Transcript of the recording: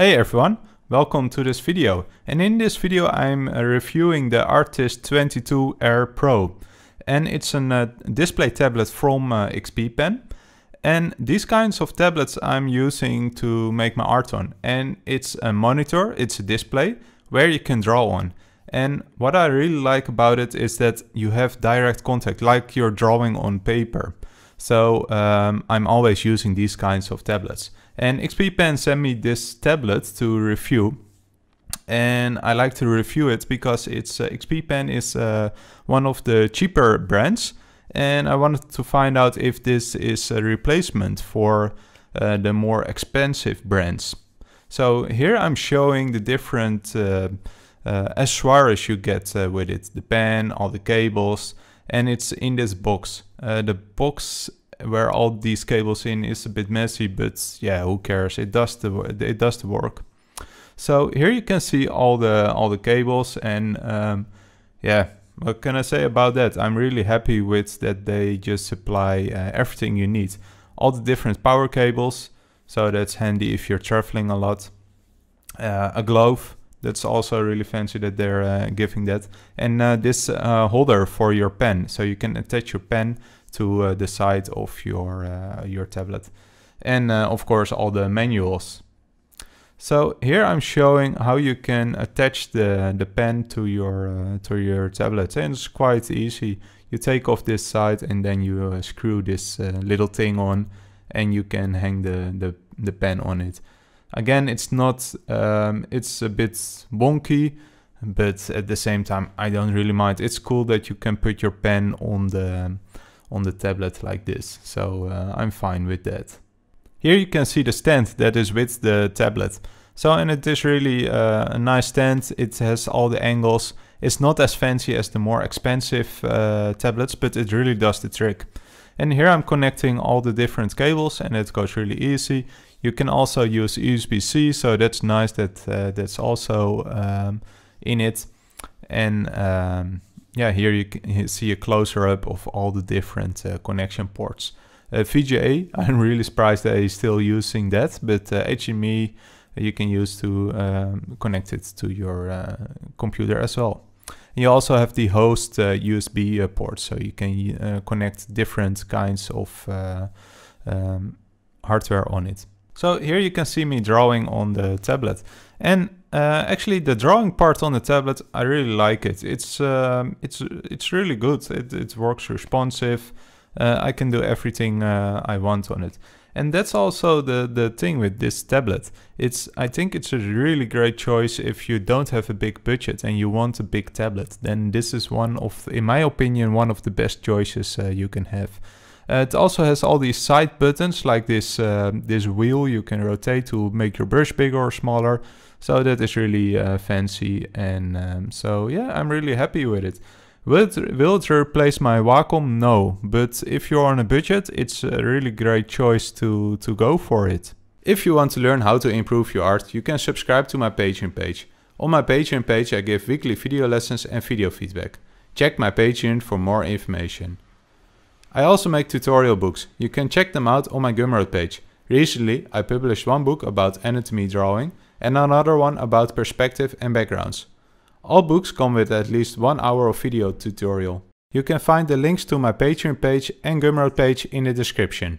Hey everyone, welcome to this video. And in this video I'm uh, reviewing the Artist 22 Air Pro. And it's a uh, display tablet from uh, XP Pen. And these kinds of tablets I'm using to make my art on. And it's a monitor, it's a display where you can draw on. And what I really like about it is that you have direct contact like you're drawing on paper. So um, I'm always using these kinds of tablets. And XP Pen sent me this tablet to review. And I like to review it because it's uh, XP Pen is uh, one of the cheaper brands. And I wanted to find out if this is a replacement for uh, the more expensive brands. So here I'm showing the different uh, uh accessories you get uh, with it. The pen, all the cables, and it's in this box. Uh, the box where all these cables in is a bit messy, but yeah, who cares? It does the it does the work. So here you can see all the all the cables and um, yeah, what can I say about that? I'm really happy with that they just supply uh, everything you need. All the different power cables, so that's handy if you're traveling a lot. Uh, a glove, that's also really fancy that they're uh, giving that. And uh, this uh, holder for your pen, so you can attach your pen to uh, the side of your uh, your tablet. And uh, of course all the manuals. So here I'm showing how you can attach the, the pen to your to your tablet and it's quite easy. You take off this side and then you screw this little thing on and you can hang the, the, the pen on it. Again, it's not, um, it's a bit wonky, but at the same time, I don't really mind. It's cool that you can put your pen on the, on the tablet like this. So uh, I'm fine with that. Here you can see the stand that is with the tablet. So and it is really uh, a nice stand. It has all the angles. It's not as fancy as the more expensive uh, tablets, but it really does the trick. And here I'm connecting all the different cables and it goes really easy. You can also use USB-C, so that's nice that uh, that's also um, in it. And um, yeah, here you can see a closer up of all the different uh, connection ports. Uh, VGA, I'm really surprised that he's still using that, but uh, HDMI you can use to um, connect it to your uh, computer as well you also have the host USB uh, port, so you can uh, connect different kinds of uh, um, hardware on it. So here you can see me drawing on the tablet. And uh, actually the drawing part on the tablet, I really like it. It's um, it's it's really good. It, it works responsive. Uh, I can do everything uh, I want on it. And that's also the, the thing with this tablet. It's I think it's a really great choice if you don't have a big budget and you want a big tablet. Then this is one of, in my opinion, one of the best choices uh, you can have. Uh, it also has all these side buttons like this uh, this wheel you can rotate to make your brush bigger or smaller. So that is really uh, fancy and um, so yeah, I'm really happy with it. Will it, will it replace my Wacom? No, but if you're on a budget, it's a really great choice to, to go for it. If you want to learn how to improve your art, you can subscribe to my Patreon page. On my Patreon page I give weekly video lessons and video feedback. Check my Patreon for more information. I also make tutorial books. You can check them out on my Gumroad page. Recently, I published one book about anatomy drawing and another one about perspective and backgrounds. All books come with at least one hour of video tutorial. You can find the links to my Patreon page and Gumroad page in the description.